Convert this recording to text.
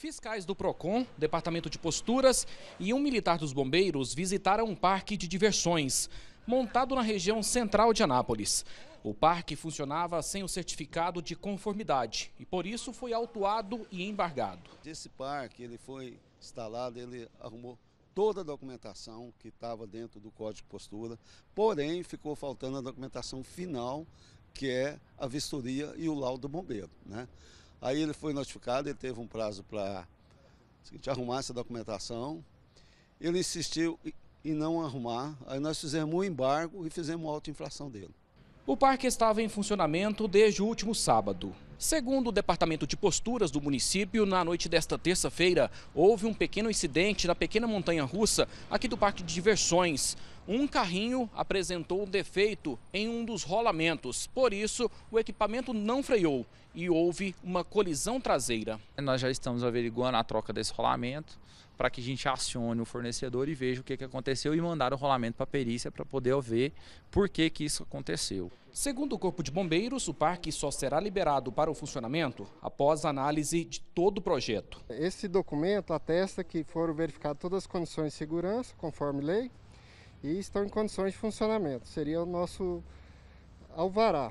Fiscais do PROCON, Departamento de Posturas e um militar dos bombeiros visitaram um parque de diversões, montado na região central de Anápolis. O parque funcionava sem o certificado de conformidade e por isso foi autuado e embargado. Esse parque, ele foi instalado, ele arrumou toda a documentação que estava dentro do Código de Postura, porém ficou faltando a documentação final, que é a vistoria e o laudo bombeiro, né? Aí ele foi notificado, ele teve um prazo para arrumar essa documentação. Ele insistiu em não arrumar, aí nós fizemos um embargo e fizemos uma inflação dele. O parque estava em funcionamento desde o último sábado. Segundo o Departamento de Posturas do município, na noite desta terça-feira, houve um pequeno incidente na pequena montanha russa aqui do Parque de Diversões. Um carrinho apresentou um defeito em um dos rolamentos, por isso o equipamento não freou e houve uma colisão traseira. Nós já estamos averiguando a troca desse rolamento para que a gente acione o fornecedor e veja o que, que aconteceu e mandar o rolamento para a perícia para poder ver por que, que isso aconteceu. Segundo o Corpo de Bombeiros, o parque só será liberado para o funcionamento após análise de todo o projeto. Esse documento atesta que foram verificadas todas as condições de segurança, conforme lei, e estão em condições de funcionamento. Seria o nosso alvará.